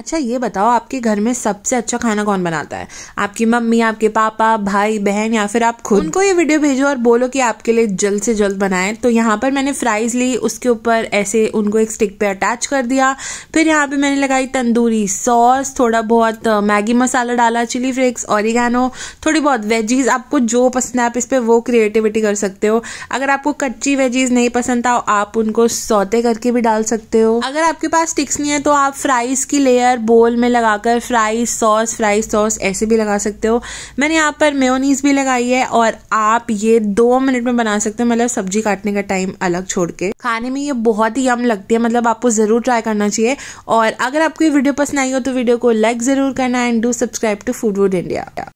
अच्छा ये बताओ आपके घर में सबसे अच्छा खाना कौन बनाता है आपकी मम्मी आपके पापा भाई बहन या फिर आप खुद उनको ये वीडियो भेजो और बोलो कि आपके लिए जल्द से जल्द बनाएं तो यहाँ पर मैंने फ्राइज ली उसके ऊपर ऐसे उनको एक स्टिक पे अटैच कर दिया फिर यहाँ पे मैंने लगाई तंदूरी सॉस थोड़ा बहुत मैगी मसाला डाला चिली फ्लेक्स ऑरिगेनो थोड़ी बहुत वेजीज आपको जो पसंद है आप इस पर वो क्रिएटिविटी कर सकते हो अगर आपको कच्ची वेजीज नहीं पसंद था आप उनको सौते करके भी डाल सकते हो अगर आपके पास स्टिक्स नहीं है तो आप फ्राइज की लेयर लेयर बोल में लगाकर फ्राई सॉस फ्राई सॉस ऐसे भी लगा सकते हो मैंने यहाँ पर मेयोनीज भी लगाई है और आप ये दो मिनट में बना सकते हो मतलब सब्जी काटने का टाइम अलग छोड़ के खाने में ये बहुत ही यम लगती है मतलब आपको ज़रूर ट्राई करना चाहिए और अगर आपको ये वीडियो पसंद आई हो तो वीडियो को लाइक ज़रूर करना and do subscribe to Food Wood India